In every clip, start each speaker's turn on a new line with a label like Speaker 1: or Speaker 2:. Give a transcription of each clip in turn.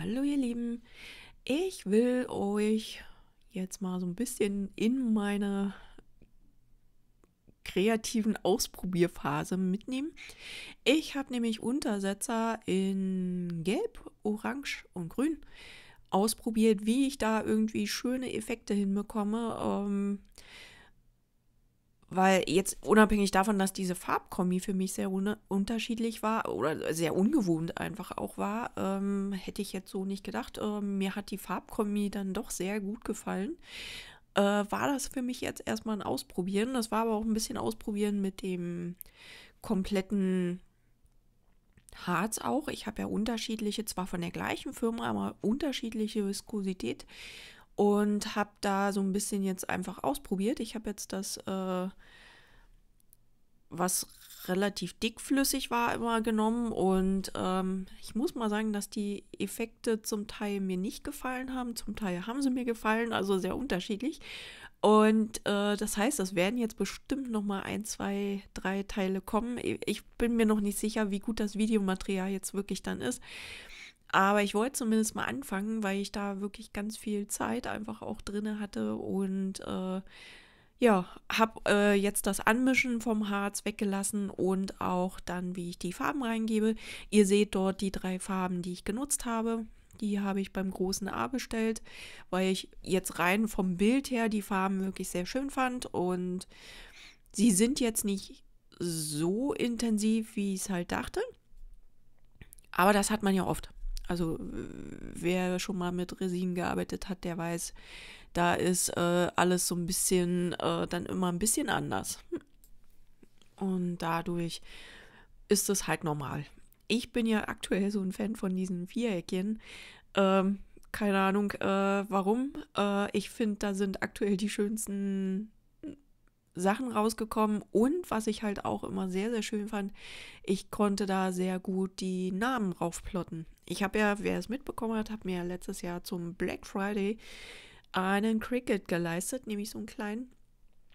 Speaker 1: Hallo ihr Lieben, ich will euch jetzt mal so ein bisschen in meine kreativen Ausprobierphase mitnehmen. Ich habe nämlich Untersetzer in Gelb, Orange und Grün ausprobiert, wie ich da irgendwie schöne Effekte hinbekomme. Ähm, weil jetzt unabhängig davon, dass diese Farbkombi für mich sehr unterschiedlich war oder sehr ungewohnt einfach auch war, ähm, hätte ich jetzt so nicht gedacht. Ähm, mir hat die Farbkombi dann doch sehr gut gefallen. Äh, war das für mich jetzt erstmal ein Ausprobieren. Das war aber auch ein bisschen Ausprobieren mit dem kompletten Harz auch. Ich habe ja unterschiedliche, zwar von der gleichen Firma, aber unterschiedliche Viskosität und habe da so ein bisschen jetzt einfach ausprobiert. Ich habe jetzt das, äh, was relativ dickflüssig war, immer genommen und ähm, ich muss mal sagen, dass die Effekte zum Teil mir nicht gefallen haben, zum Teil haben sie mir gefallen, also sehr unterschiedlich. Und äh, das heißt, es werden jetzt bestimmt noch mal ein, zwei, drei Teile kommen. Ich bin mir noch nicht sicher, wie gut das Videomaterial jetzt wirklich dann ist. Aber ich wollte zumindest mal anfangen, weil ich da wirklich ganz viel Zeit einfach auch drinne hatte und äh, ja, habe äh, jetzt das Anmischen vom Harz weggelassen und auch dann, wie ich die Farben reingebe. Ihr seht dort die drei Farben, die ich genutzt habe. Die habe ich beim großen A bestellt, weil ich jetzt rein vom Bild her die Farben wirklich sehr schön fand. Und sie sind jetzt nicht so intensiv, wie ich es halt dachte. Aber das hat man ja oft. Also wer schon mal mit Resin gearbeitet hat, der weiß, da ist äh, alles so ein bisschen äh, dann immer ein bisschen anders. Und dadurch ist es halt normal. Ich bin ja aktuell so ein Fan von diesen Viereckchen. Ähm, keine Ahnung äh, warum. Äh, ich finde, da sind aktuell die schönsten Sachen rausgekommen und was ich halt auch immer sehr, sehr schön fand, ich konnte da sehr gut die Namen raufplotten. Ich habe ja, wer es mitbekommen hat, habe mir letztes Jahr zum Black Friday einen Cricket geleistet, nämlich so einen kleinen.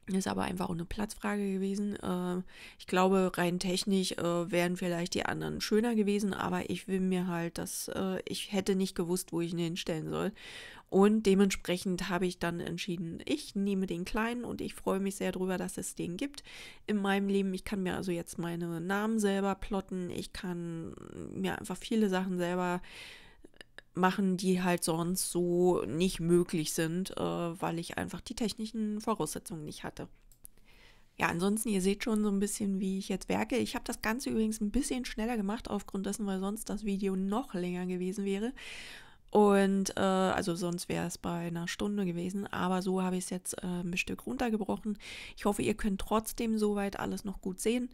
Speaker 1: Ist aber einfach auch eine Platzfrage gewesen. Äh, ich glaube, rein technisch äh, wären vielleicht die anderen schöner gewesen, aber ich will mir halt, dass äh, ich hätte nicht gewusst, wo ich ihn hinstellen soll. Und dementsprechend habe ich dann entschieden, ich nehme den kleinen und ich freue mich sehr darüber, dass es den gibt in meinem Leben. Ich kann mir also jetzt meine Namen selber plotten. Ich kann mir einfach viele Sachen selber machen, die halt sonst so nicht möglich sind, äh, weil ich einfach die technischen Voraussetzungen nicht hatte. Ja, ansonsten, ihr seht schon so ein bisschen, wie ich jetzt werke. Ich habe das Ganze übrigens ein bisschen schneller gemacht, aufgrund dessen, weil sonst das Video noch länger gewesen wäre. Und äh, also sonst wäre es bei einer Stunde gewesen, aber so habe ich es jetzt äh, ein Stück runtergebrochen. Ich hoffe, ihr könnt trotzdem soweit alles noch gut sehen.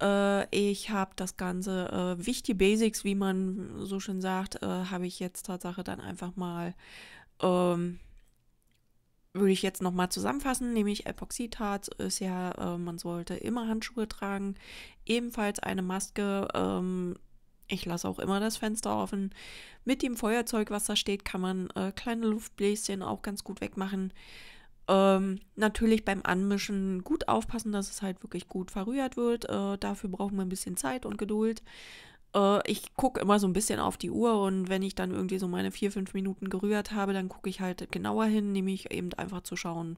Speaker 1: Äh, ich habe das Ganze, äh, wichtige Basics, wie man so schön sagt, äh, habe ich jetzt Tatsache dann einfach mal, ähm, würde ich jetzt nochmal zusammenfassen, nämlich Epoxidharz ist ja, äh, man sollte immer Handschuhe tragen, ebenfalls eine Maske. Ähm, ich lasse auch immer das Fenster offen. Mit dem Feuerzeug, was da steht, kann man äh, kleine Luftbläschen auch ganz gut wegmachen. Ähm, natürlich beim Anmischen gut aufpassen, dass es halt wirklich gut verrührt wird. Äh, dafür brauchen wir ein bisschen Zeit und Geduld. Äh, ich gucke immer so ein bisschen auf die Uhr und wenn ich dann irgendwie so meine vier, fünf Minuten gerührt habe, dann gucke ich halt genauer hin, nämlich eben einfach zu schauen,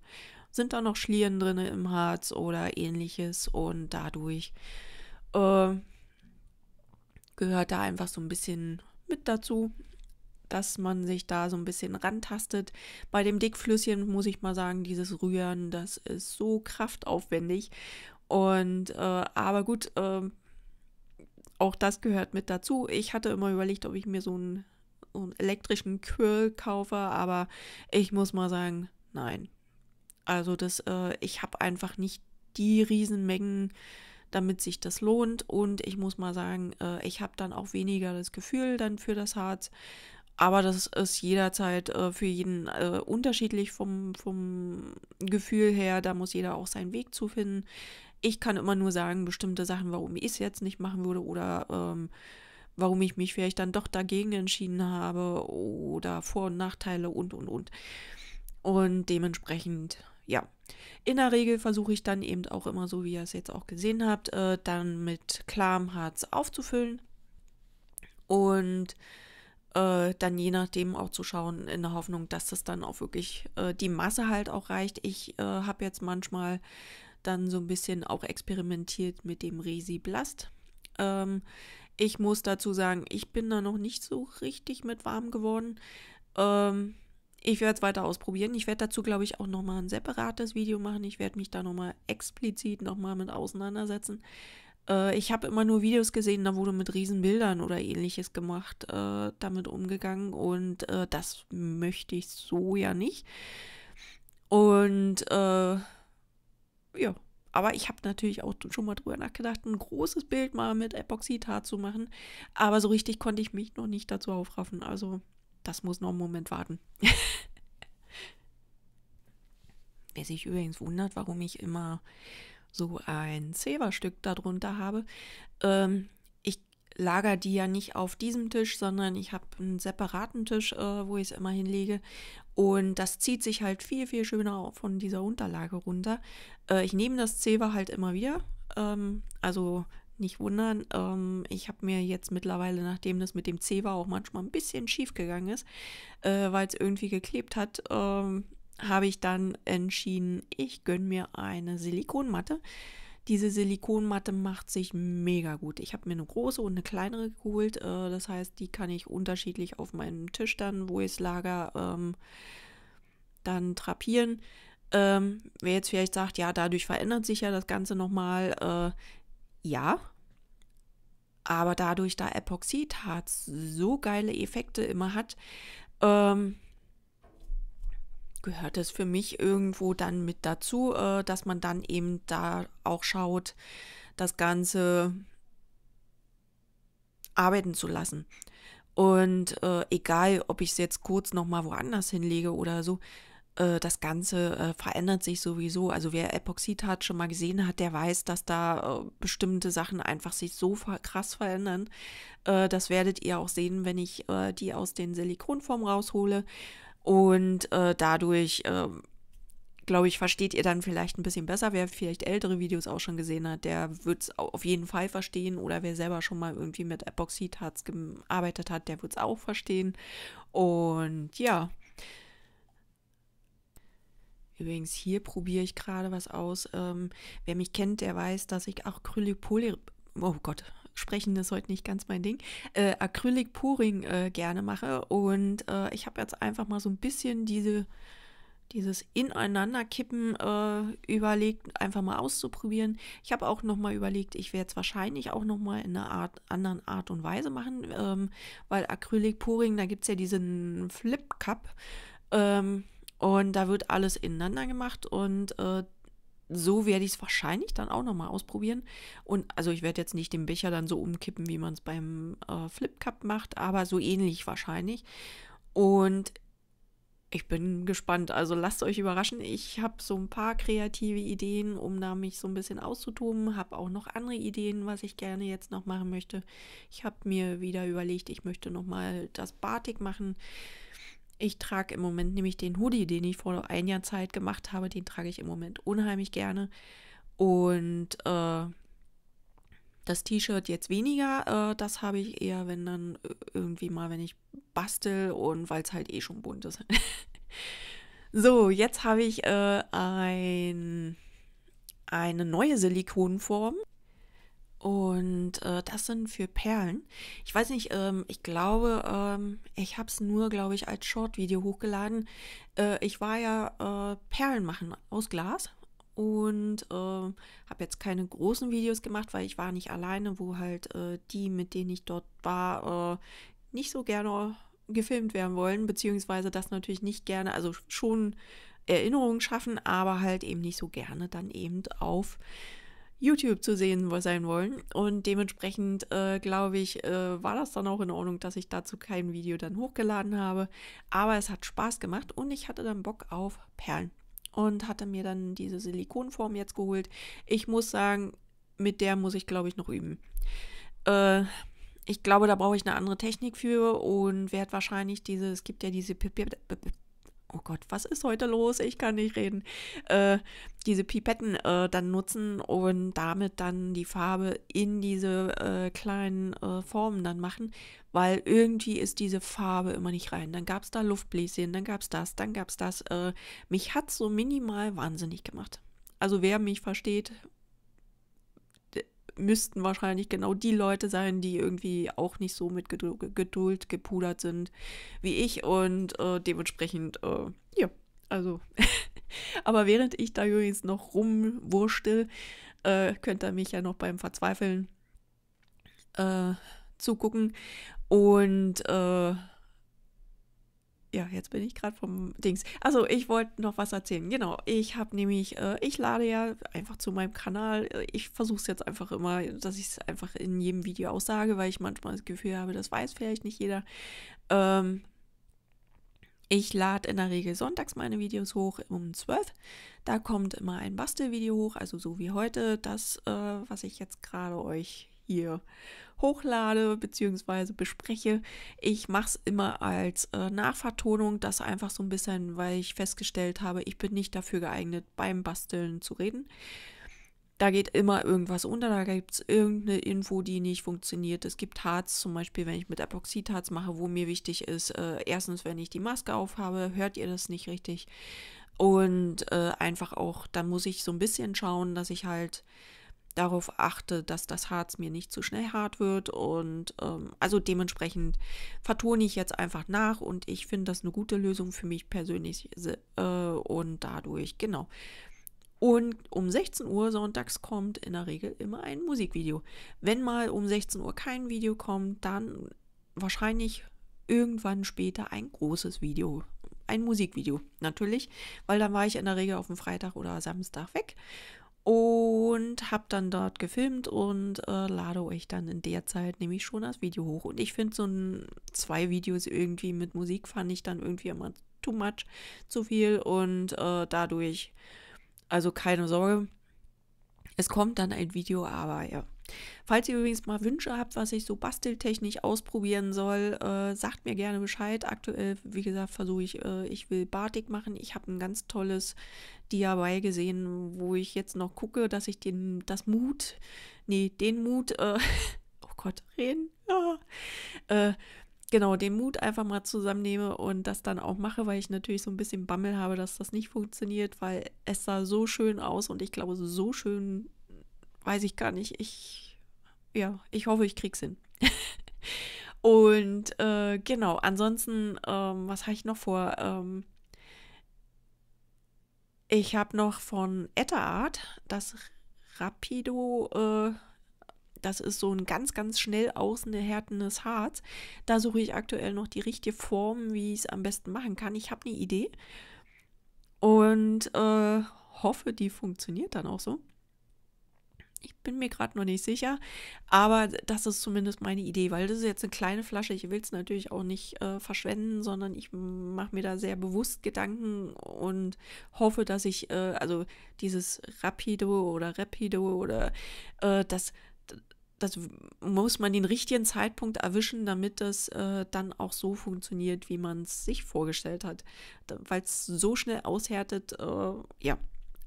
Speaker 1: sind da noch Schlieren drin im Harz oder ähnliches und dadurch äh, gehört da einfach so ein bisschen mit dazu, dass man sich da so ein bisschen rantastet. Bei dem Dickflüsschen muss ich mal sagen, dieses Rühren, das ist so kraftaufwendig. Und äh, aber gut, äh, auch das gehört mit dazu. Ich hatte immer überlegt, ob ich mir so einen, so einen elektrischen Quirl kaufe, aber ich muss mal sagen, nein. Also das, äh, ich habe einfach nicht die Riesenmengen damit sich das lohnt. Und ich muss mal sagen, äh, ich habe dann auch weniger das Gefühl dann für das Harz. Aber das ist jederzeit äh, für jeden äh, unterschiedlich vom, vom Gefühl her. Da muss jeder auch seinen Weg zu finden. Ich kann immer nur sagen, bestimmte Sachen, warum ich es jetzt nicht machen würde oder ähm, warum ich mich vielleicht dann doch dagegen entschieden habe oder Vor- und Nachteile und, und, und. Und dementsprechend ja. In der Regel versuche ich dann eben auch immer so, wie ihr es jetzt auch gesehen habt, äh, dann mit klarem Harz aufzufüllen und äh, dann je nachdem auch zu schauen, in der Hoffnung, dass das dann auch wirklich äh, die Masse halt auch reicht. Ich äh, habe jetzt manchmal dann so ein bisschen auch experimentiert mit dem Resi Blast. Ähm, ich muss dazu sagen, ich bin da noch nicht so richtig mit warm geworden. Ähm, ich werde es weiter ausprobieren. Ich werde dazu, glaube ich, auch nochmal ein separates Video machen. Ich werde mich da nochmal explizit nochmal mit auseinandersetzen. Äh, ich habe immer nur Videos gesehen, da wurde mit Riesenbildern oder ähnliches gemacht, äh, damit umgegangen. Und äh, das möchte ich so ja nicht. Und äh, ja, aber ich habe natürlich auch schon mal drüber nachgedacht, ein großes Bild mal mit Epoxidharz zu machen. Aber so richtig konnte ich mich noch nicht dazu aufraffen. Also das muss noch einen Moment warten. Wer sich übrigens wundert, warum ich immer so ein Zeberstück darunter habe. Ähm, ich lager die ja nicht auf diesem Tisch, sondern ich habe einen separaten Tisch, äh, wo ich es immer hinlege. Und das zieht sich halt viel, viel schöner auch von dieser Unterlage runter. Äh, ich nehme das Zeber halt immer wieder. Ähm, also nicht wundern, ähm, ich habe mir jetzt mittlerweile, nachdem das mit dem C war, auch manchmal ein bisschen schief gegangen ist, äh, weil es irgendwie geklebt hat, ähm, habe ich dann entschieden, ich gönne mir eine Silikonmatte. Diese Silikonmatte macht sich mega gut. Ich habe mir eine große und eine kleinere geholt. Äh, das heißt, die kann ich unterschiedlich auf meinem Tisch dann, wo ich es lager, ähm, dann trapieren. Ähm, wer jetzt vielleicht sagt, ja, dadurch verändert sich ja das Ganze nochmal. Äh, ja, aber dadurch, da Epoxidharz so geile Effekte immer hat, ähm, gehört es für mich irgendwo dann mit dazu, äh, dass man dann eben da auch schaut, das Ganze arbeiten zu lassen. Und äh, egal, ob ich es jetzt kurz nochmal woanders hinlege oder so, äh, das Ganze äh, verändert sich sowieso. Also wer Epoxidharz schon mal gesehen hat, der weiß, dass da äh, bestimmte Sachen einfach sich so krass verändern. das werdet ihr auch sehen, wenn ich die aus den Silikonformen raushole. Und dadurch, ähm, glaube ich, versteht ihr dann vielleicht ein bisschen besser. Wer vielleicht ältere Videos auch schon gesehen hat, der wird es auf jeden Fall verstehen. Oder wer selber schon mal irgendwie mit Epoxidharz gearbeitet hat, der wird es auch verstehen. Und ja. Übrigens, hier probiere ich gerade was aus. Ähm, wer mich kennt, der weiß, dass ich acrylic Acrylpoly, oh Gott, sprechen ist heute nicht ganz mein Ding, äh, Acrylporing äh, gerne mache. Und äh, ich habe jetzt einfach mal so ein bisschen diese, dieses Ineinanderkippen äh, überlegt, einfach mal auszuprobieren. Ich habe auch nochmal überlegt, ich werde es wahrscheinlich auch nochmal in einer Art, anderen Art und Weise machen, ähm, weil Acrylporing, da gibt es ja diesen Flip Cup. Ähm, und da wird alles ineinander gemacht und äh, so werde ich es wahrscheinlich dann auch nochmal ausprobieren. Und also ich werde jetzt nicht den Becher dann so umkippen, wie man es beim äh, Flip Cup macht, aber so ähnlich wahrscheinlich. Und ich bin gespannt. Also lasst euch überraschen. Ich habe so ein paar kreative Ideen, um da mich so ein bisschen auszutoben. Habe auch noch andere Ideen, was ich gerne jetzt noch machen möchte. Ich habe mir wieder überlegt, ich möchte nochmal das Batik machen. Ich trage im Moment nämlich den Hoodie, den ich vor ein Jahr Zeit gemacht habe, den trage ich im Moment unheimlich gerne. Und äh, das T-Shirt jetzt weniger, äh, das habe ich eher, wenn dann äh, irgendwie mal, wenn ich bastel und weil es halt eh schon bunt ist. so, jetzt habe ich äh, ein, eine neue Silikonform und äh, das sind für Perlen. Ich weiß nicht, ähm, ich glaube, ähm, ich habe es nur, glaube ich, als Short-Video hochgeladen. Äh, ich war ja äh, Perlen machen aus Glas und ähm, habe jetzt keine großen Videos gemacht, weil ich war nicht alleine, wo halt äh, die, mit denen ich dort war, äh, nicht so gerne gefilmt werden wollen, beziehungsweise das natürlich nicht gerne, also schon Erinnerungen schaffen, aber halt eben nicht so gerne dann eben auf YouTube zu sehen sein wollen. Und dementsprechend, äh, glaube ich, äh, war das dann auch in Ordnung, dass ich dazu kein Video dann hochgeladen habe. Aber es hat Spaß gemacht und ich hatte dann Bock auf Perlen und hatte mir dann diese Silikonform jetzt geholt. Ich muss sagen, mit der muss ich, glaube ich, noch üben. Äh, ich glaube, da brauche ich eine andere Technik für und werde wahrscheinlich diese, es gibt ja diese Pipette, oh Gott, was ist heute los? Ich kann nicht reden. Äh, diese Pipetten äh, dann nutzen und damit dann die Farbe in diese äh, kleinen äh, Formen dann machen, weil irgendwie ist diese Farbe immer nicht rein. Dann gab es da Luftbläschen, dann gab es das, dann gab es das. Äh, mich hat so minimal wahnsinnig gemacht. Also wer mich versteht müssten wahrscheinlich genau die Leute sein, die irgendwie auch nicht so mit Geduld, gepudert sind wie ich und äh, dementsprechend, äh, ja, also. Aber während ich da übrigens noch rumwurschtel, äh, könnt ihr mich ja noch beim Verzweifeln äh, zugucken und äh, ja, jetzt bin ich gerade vom Dings. Also, ich wollte noch was erzählen. Genau, ich habe nämlich, äh, ich lade ja einfach zu meinem Kanal. Äh, ich versuche es jetzt einfach immer, dass ich es einfach in jedem Video aussage, weil ich manchmal das Gefühl habe, das weiß vielleicht nicht jeder. Ähm, ich lade in der Regel sonntags meine Videos hoch um 12. Da kommt immer ein Bastelvideo hoch, also so wie heute, das, äh, was ich jetzt gerade euch hier hochlade bzw. bespreche. Ich mache es immer als äh, Nachvertonung, das einfach so ein bisschen, weil ich festgestellt habe, ich bin nicht dafür geeignet, beim Basteln zu reden. Da geht immer irgendwas unter, da gibt es irgendeine Info, die nicht funktioniert. Es gibt Harz, zum Beispiel, wenn ich mit Epoxidharz mache, wo mir wichtig ist, äh, erstens, wenn ich die Maske aufhabe, hört ihr das nicht richtig. Und äh, einfach auch, da muss ich so ein bisschen schauen, dass ich halt darauf achte, dass das Harz mir nicht zu schnell hart wird. Und ähm, also dementsprechend vertone ich jetzt einfach nach und ich finde das eine gute Lösung für mich persönlich. Äh, und dadurch, genau. Und um 16 Uhr sonntags kommt in der Regel immer ein Musikvideo. Wenn mal um 16 Uhr kein Video kommt, dann wahrscheinlich irgendwann später ein großes Video ein Musikvideo natürlich, weil dann war ich in der Regel auf dem Freitag oder Samstag weg und habe dann dort gefilmt und äh, lade euch dann in der Zeit nämlich schon das Video hoch. Und ich finde so ein, zwei Videos irgendwie mit Musik fand ich dann irgendwie immer too much, zu viel und äh, dadurch, also keine Sorge, es kommt dann ein Video, aber ja, Falls ihr übrigens mal Wünsche habt, was ich so basteltechnisch ausprobieren soll, äh, sagt mir gerne Bescheid. Aktuell, wie gesagt, versuche ich, äh, ich will Batik machen. Ich habe ein ganz tolles DIY gesehen, wo ich jetzt noch gucke, dass ich den, das Mut, nee, den Mut, äh, oh Gott, reden, ja, äh, genau, den Mut einfach mal zusammennehme und das dann auch mache, weil ich natürlich so ein bisschen Bammel habe, dass das nicht funktioniert, weil es sah so schön aus und ich glaube, so schön, weiß ich gar nicht, ich ja, ich hoffe, ich krieg's hin. Und äh, genau, ansonsten, ähm, was habe ich noch vor? Ähm, ich habe noch von Etterart das Rapido, äh, das ist so ein ganz, ganz schnell außen erhärtendes Harz. Da suche ich aktuell noch die richtige Form, wie ich es am besten machen kann. Ich habe eine Idee und äh, hoffe, die funktioniert dann auch so. Ich bin mir gerade noch nicht sicher, aber das ist zumindest meine Idee, weil das ist jetzt eine kleine Flasche. Ich will es natürlich auch nicht äh, verschwenden, sondern ich mache mir da sehr bewusst Gedanken und hoffe, dass ich, äh, also dieses Rapido oder Rapido oder äh, das, das muss man den richtigen Zeitpunkt erwischen, damit das äh, dann auch so funktioniert, wie man es sich vorgestellt hat. Weil es so schnell aushärtet, äh, ja,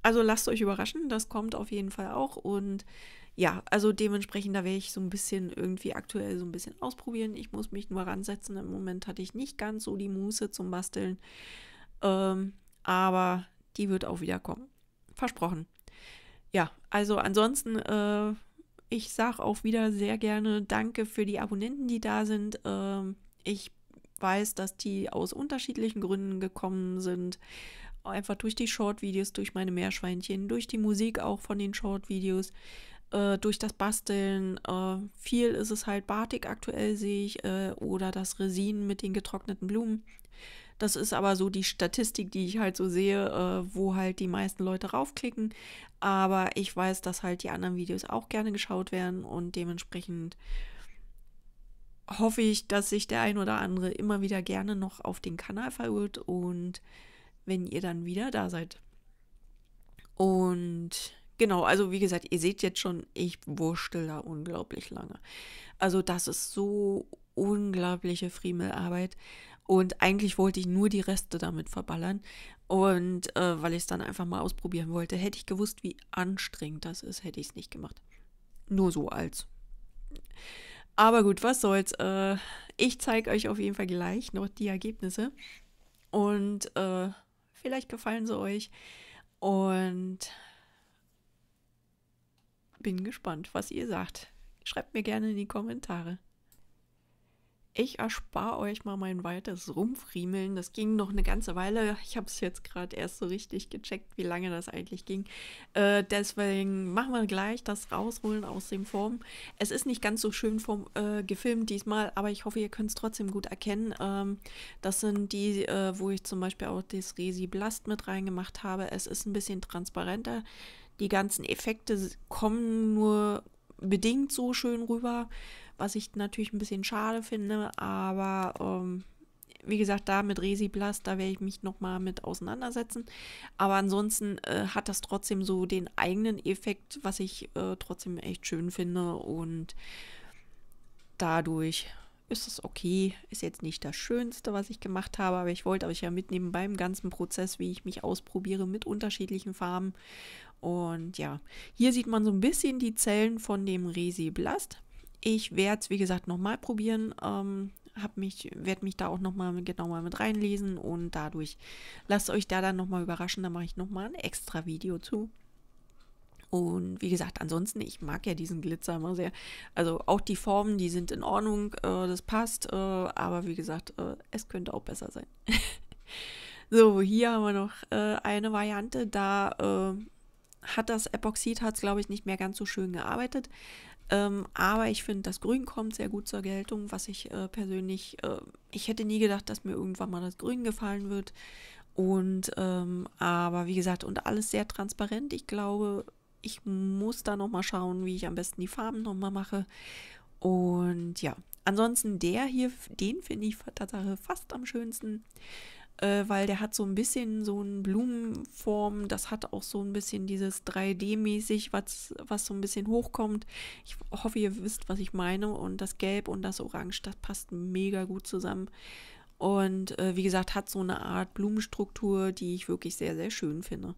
Speaker 1: also lasst euch überraschen, das kommt auf jeden Fall auch. Und ja, also dementsprechend, da werde ich so ein bisschen irgendwie aktuell so ein bisschen ausprobieren. Ich muss mich nur ransetzen. Im Moment hatte ich nicht ganz so die Muße zum Basteln. Ähm, aber die wird auch wieder kommen. Versprochen. Ja, also ansonsten, äh, ich sage auch wieder sehr gerne Danke für die Abonnenten, die da sind. Ähm, ich weiß, dass die aus unterschiedlichen Gründen gekommen sind einfach durch die Short-Videos, durch meine Meerschweinchen, durch die Musik auch von den Short-Videos, äh, durch das Basteln. Äh, viel ist es halt Batik aktuell, sehe ich, äh, oder das Resin mit den getrockneten Blumen. Das ist aber so die Statistik, die ich halt so sehe, äh, wo halt die meisten Leute raufklicken. Aber ich weiß, dass halt die anderen Videos auch gerne geschaut werden und dementsprechend hoffe ich, dass sich der ein oder andere immer wieder gerne noch auf den Kanal verirrt und wenn ihr dann wieder da seid. Und genau, also wie gesagt, ihr seht jetzt schon, ich wurschtel da unglaublich lange. Also das ist so unglaubliche Friemelarbeit. Und eigentlich wollte ich nur die Reste damit verballern. Und äh, weil ich es dann einfach mal ausprobieren wollte, hätte ich gewusst, wie anstrengend das ist, hätte ich es nicht gemacht. Nur so als. Aber gut, was soll's. Äh, ich zeige euch auf jeden Fall gleich noch die Ergebnisse. Und äh, vielleicht gefallen sie euch. Und bin gespannt, was ihr sagt. Schreibt mir gerne in die Kommentare ich erspare euch mal mein weiteres Rumfriemeln. Das ging noch eine ganze Weile. Ich habe es jetzt gerade erst so richtig gecheckt, wie lange das eigentlich ging. Äh, deswegen machen wir gleich das Rausholen aus dem Form. Es ist nicht ganz so schön vom, äh, gefilmt diesmal, aber ich hoffe, ihr könnt es trotzdem gut erkennen. Ähm, das sind die, äh, wo ich zum Beispiel auch das Resi Blast mit reingemacht habe. Es ist ein bisschen transparenter. Die ganzen Effekte kommen nur bedingt so schön rüber was ich natürlich ein bisschen schade finde, aber ähm, wie gesagt, da mit Resi Blast, da werde ich mich nochmal mit auseinandersetzen. Aber ansonsten äh, hat das trotzdem so den eigenen Effekt, was ich äh, trotzdem echt schön finde. Und dadurch ist es okay. Ist jetzt nicht das Schönste, was ich gemacht habe, aber ich wollte euch ja mitnehmen beim ganzen Prozess, wie ich mich ausprobiere mit unterschiedlichen Farben. Und ja, hier sieht man so ein bisschen die Zellen von dem Resi Blast, ich werde es, wie gesagt, nochmal probieren. Ähm, hab mich, werde mich da auch nochmal genauer mit reinlesen und dadurch lasst euch da dann nochmal überraschen. Da mache ich nochmal ein extra Video zu. Und wie gesagt, ansonsten, ich mag ja diesen Glitzer immer sehr. Also auch die Formen, die sind in Ordnung, äh, das passt. Äh, aber wie gesagt, äh, es könnte auch besser sein. so, hier haben wir noch äh, eine Variante. Da äh, hat das Epoxid, hat es glaube ich nicht mehr ganz so schön gearbeitet. Ähm, aber ich finde, das Grün kommt sehr gut zur Geltung, was ich äh, persönlich, äh, ich hätte nie gedacht, dass mir irgendwann mal das Grün gefallen wird. Und ähm, aber wie gesagt, und alles sehr transparent. Ich glaube, ich muss da nochmal schauen, wie ich am besten die Farben nochmal mache. Und ja, ansonsten der hier, den finde ich tatsächlich fast am schönsten äh, weil der hat so ein bisschen so eine Blumenform, das hat auch so ein bisschen dieses 3D-mäßig, was, was so ein bisschen hochkommt. Ich hoffe, ihr wisst, was ich meine. Und das Gelb und das Orange, das passt mega gut zusammen. Und äh, wie gesagt, hat so eine Art Blumenstruktur, die ich wirklich sehr, sehr schön finde.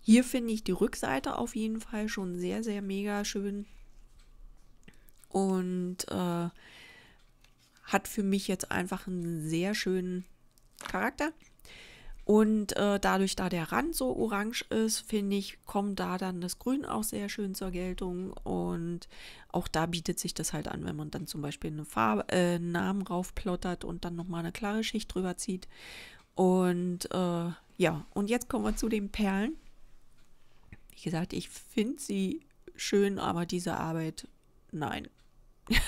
Speaker 1: Hier finde ich die Rückseite auf jeden Fall schon sehr, sehr mega schön. Und äh, hat für mich jetzt einfach einen sehr schönen Charakter. Und äh, dadurch, da der Rand so orange ist, finde ich, kommt da dann das Grün auch sehr schön zur Geltung. Und auch da bietet sich das halt an, wenn man dann zum Beispiel eine äh, einen Namen raufplottert und dann nochmal eine klare Schicht drüber zieht. Und äh, ja, und jetzt kommen wir zu den Perlen. Wie gesagt, ich finde sie schön, aber diese Arbeit, nein.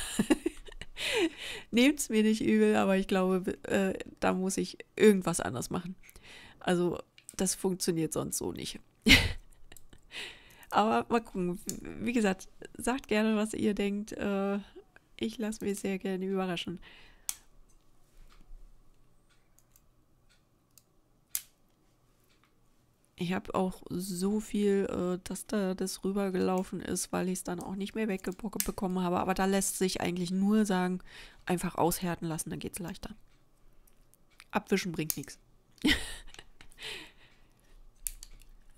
Speaker 1: Nehmt es mir nicht übel, aber ich glaube, äh, da muss ich irgendwas anders machen. Also, das funktioniert sonst so nicht. aber mal gucken. Wie gesagt, sagt gerne, was ihr denkt. Äh, ich lasse mich sehr gerne überraschen. ich habe auch so viel, äh, dass da das rübergelaufen ist, weil ich es dann auch nicht mehr wegbekommen habe. Aber da lässt sich eigentlich nur sagen, einfach aushärten lassen, dann geht es leichter. Abwischen bringt nichts.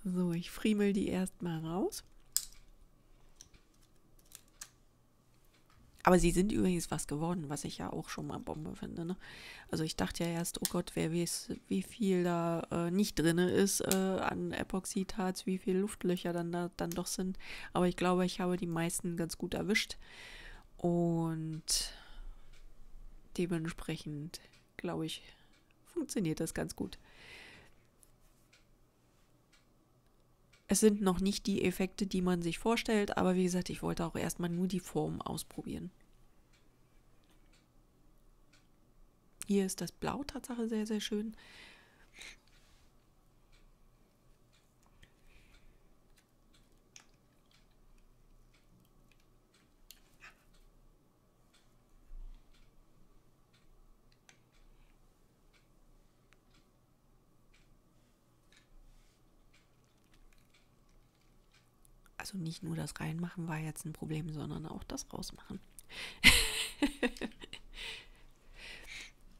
Speaker 1: So, ich friemel die erstmal raus. Aber sie sind übrigens was geworden, was ich ja auch schon mal Bombe finde. Ne? Also ich dachte ja erst, oh Gott, wer weiß, wie viel da äh, nicht drin ist äh, an Epoxidharz, wie viele Luftlöcher dann da dann doch sind. Aber ich glaube, ich habe die meisten ganz gut erwischt. Und dementsprechend, glaube ich, funktioniert das ganz gut. Es sind noch nicht die Effekte, die man sich vorstellt, aber wie gesagt, ich wollte auch erstmal nur die Form ausprobieren. Hier ist das Blau Tatsache sehr, sehr schön. Also nicht nur das Reinmachen war jetzt ein Problem, sondern auch das Rausmachen.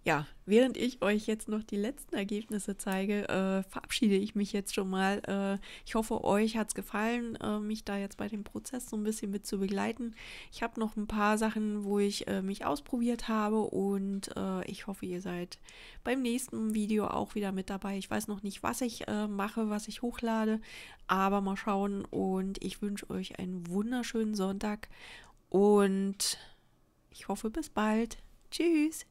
Speaker 1: ja, während ich euch jetzt noch die letzten Ergebnisse zeige, äh, verabschiede ich mich jetzt schon mal. Äh, ich hoffe, euch hat es gefallen, äh, mich da jetzt bei dem Prozess so ein bisschen mit zu begleiten. Ich habe noch ein paar Sachen, wo ich äh, mich ausprobiert habe und äh, ich hoffe, ihr seid beim nächsten Video auch wieder mit dabei. Ich weiß noch nicht, was ich äh, mache, was ich hochlade, aber mal schauen und ich wünsche euch einen wunderschönen Sonntag und ich hoffe, bis bald. Tschüss!